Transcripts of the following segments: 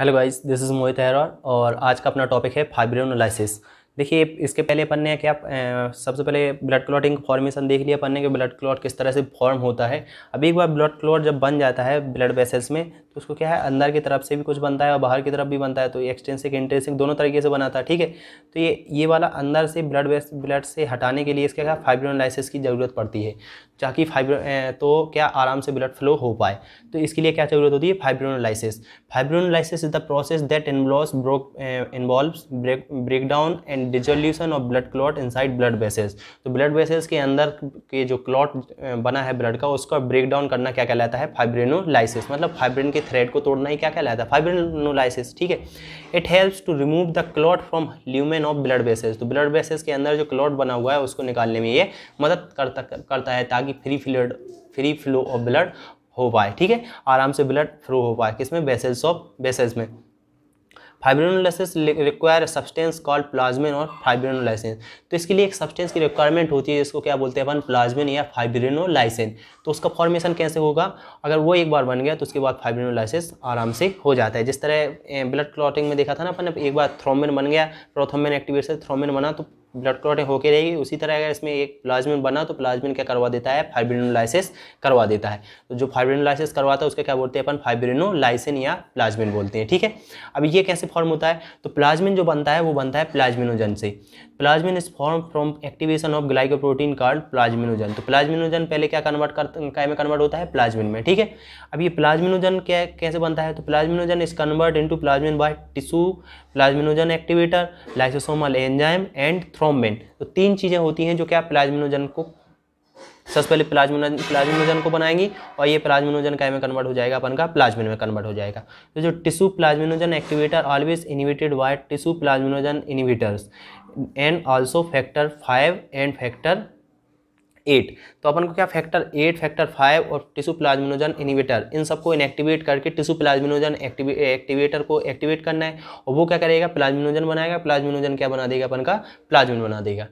hello guys this is Mohit हैरार और आज का अपना टॉपिक है फाइब्रोनोलाइसिस देखिए इसके पहले अपन ने क्या सबसे पहले ब्लड क्लॉटिंग फॉर्मेशन देख लिया अपन ने कि ब्लड क्लॉट किस तरह से फॉर्म होता है अब एक बार ब्लड क्लॉट जब बन जाता है ब्लड वेसल्स में तो उसको क्या है अंदर की तरफ से भी कुछ बनता है और बाहर की तरफ भी बनता है तो एक्सटेंसिक इंटेंसिक दोनों तरीके से बनाता है ठीक है तो ये ये वाला अंदर से ब्लड ब्लड से हटाने के लिए इसका क्या फाइब्रोनलाइसिस की ज़रूरत पड़ती है ताकि फाइब्रो तो क्या आराम से ब्लड फ्लो हो पाए तो इसके लिए क्या ज़रूरत होती है fibrinolysis fibrinolysis is the process that involve broke involve break down and dissolution of blood clot inside blood वेसेस तो ब्लड वेसेस के अंदर के जो क्लॉट बना है ब्लड का उसका ब्रेक डाउन करना क्या कहलाता है फाइब्रेनोलाइसिस मतलब फाइब्रेन के थ्रेड को तोड़ना ही क्या कहलाता है फाइब्रेनोलाइसिस ठीक है it helps to remove the clot from lumen of blood वेसेस तो ब्लड वेसेस के अंदर जो क्लॉट बना हुआ है उसको निकालने में ये मदद करता करता है ताकि free flood free flow of blood हो पाए ठीक है आराम से ब्लड फ्लो हो पाए किसमें बेसेल्स ऑफ बेसेल्स में fibrinolysis require substance called plasmin और फाइब्रिनोलाइसिन तो इसके लिए एक सब्सटेंस की रिक्वायरमेंट होती है जिसको क्या बोलते हैं अपन प्लाज्मिन या फाइब्रिनोलाइसिन तो उसका फॉर्मेशन कैसे होगा अगर वो एक बार बन गया तो उसके बाद फाइब्रिनोलाइसिस आराम से हो जाता है जिस तरह ब्लड क्लॉटिंग में देखा था ना अपन एक बार थ्रोमिन बन गया प्रोथोमिन एक्टिवेट से थ्रोमिन बना तो ब्लड क्लॉट होकर रहेगी उसी तरह अगर इसमें एक प्लाज्मिन बना तो प्लाज्मिन क्या करवा देता है फाइब्रिनोलाइसिस करवा देता है तो जो फाइब्रिनोलाइसिस करवाता है उसका क्या बोलते हैं अपन फाइब्रिनोलाइसिन या प्लाज्मिन बोलते हैं ठीक है अब ये कैसे फॉर्म होता है तो प्लाज्मिन जो बनता है वो बनता है प्लाज्मिनोजन से plasmin is form from activation of glycoprotein called plasminogen तो प्लाज्मिनोजन पहले क्या कन्वर्ट कर क्या में कन्वर्ट होता है प्लाज्मिन में ठीक है अब ये प्लाज्मिनोजन क्या कैसे बनता है तो plasminogen is convert into plasmin by tissue plasminogen activator lysosomal enzyme and thro thrombin तो तीन चीज़ें होती हैं जो क्या प्लाज्मिनोजन को सबसे पहले प्लाज्मिनोजन प्लाज्मिनोजन को बनाएंगी और ये प्लाज्मिनोजन का में कन्वर्ट हो जाएगा अपन का प्लाज्मिन में कन्वर्ट हो जाएगा तो जो tissue plasminogen activator always inhibited by tissue plasminogen inhibitors and also factor five and factor eight तो अपन को क्या फैक्टर एट फैक्टर फाइव और टिशू प्लाज्मिनोजन इनिवेटर इन सबको इनएक्टिवेट करके टिशू प्लाज्मिनोजन एक्टिवेटर को एक्टिवेट करना है और वो क्या करेगा प्लाज्मिनोजन बनाएगा प्लाज्मिनोजन क्या बना देगा अपन का प्लाज्मिन बना देगा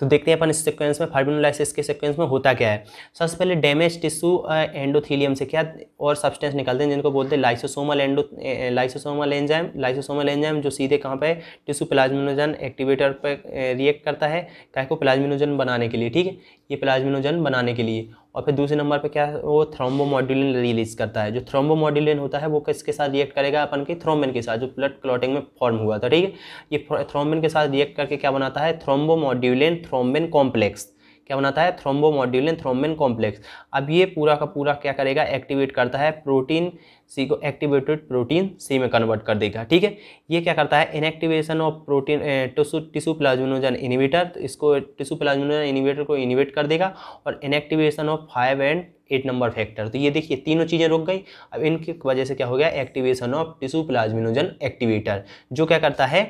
तो देखते हैं अपन इस सिक्वेंस में फार्बिनोलाइसिस के सिक्वेंस में होता क्या है सबसे पहले डैमेज टिश्यू एंडोथीलियम से क्या और सब्सटेंस निकलते हैं जिनको बोलते हैं lysosomal endo lysosomal enzyme lysosomal enzyme जो सीधे कहाँ पर टिश्यू प्लाज्मिनोजन एक्टिवेटर पर रिएक्ट करता है कहको को प्लाज्मिनोजन बनाने के लिए ठीक है ये प्लाज्मिनोजन बनाने के लिए और फिर दूसरे नंबर पे क्या है वो थ्रोम्बोमोड्यूलिन रिलीज करता है जो थ्रोम्बोमोड्यूलिन होता है वो किसके साथ रिएक्ट करेगा अपन की थ्रोमिन के साथ जो ब्लड क्लॉटिंग में फॉर्म हुआ था ठीक है ये थ्रोमिन के साथ रिएक्ट करके क्या बनाता है थ्रोम्बोमोड्यूलिन थ्रोम्बिन कॉम्प्लेक्स क्या बनाता है थ्रोम्बो एंड थ्रोमिन कॉम्प्लेक्स अब ये पूरा का पूरा क्या करेगा एक्टिवेट करता है प्रोटीन सी को एक्टिवेटेड प्रोटीन सी में कन्वर्ट कर देगा ठीक है ये क्या करता है inactivation of protein tissue tissue plasminogen inhibitor तो इसको टिशू प्लाज्मोजन इनिवेटर को इनिवेट कर देगा और inactivation of five and eight number factor तो ये देखिए तीनों चीज़ें रुक गई अब इनकी वजह से क्या हो गया activation of tissue plasminogen activator जो क्या करता है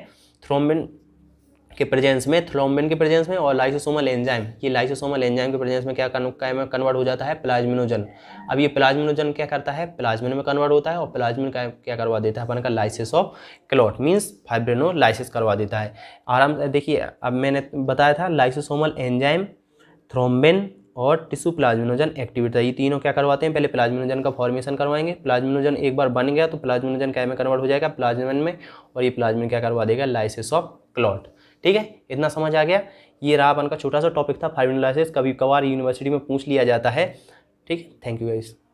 थ्रोमिन के प्रेजेंस में थ्रोम्बिन के प्रेजेंस में और लाइसोसोमल एंजाइम ये लाइसोसोमल एंजाइम के प्रेजेंस में क्या कन्वर्ट हो जाता है प्लाज्मिनोजन अब ये प्लाज्मिनोजन क्या करता है प्लाज्मिन में कन्वर्ट होता है और प्लाज्मिन का क्या करवा देता है अपन का lysis of clot means fibrinolysis करवा देता है आराम देखिए अब मैंने बताया था लाइसोसोमल एंजाइम थ्रोम्बिन और टिश्यू प्लाज्मिनोजन एक्टिवेटर ये तीनों क्या करवाते हैं पहले प्लाज्मिनोजन का फॉर्मेशन करवाएंगे प्लाज्मिनोजन एक बार बन गया तो प्लाज्मिनोजन क्या में कन्वर्ट हो जाएगा प्लाज्मिन में और ये प्लाज्मिन क्या करवा देगा लाइसिस ऑफ क्लॉट ठीक है इतना समझ आ गया ये रहा अपन का छोटा सा टॉपिक था फाइव लाइसेंस कभी कभार यूनिवर्सिटी में पूछ लिया जाता है ठीक है थैंक यू गाइस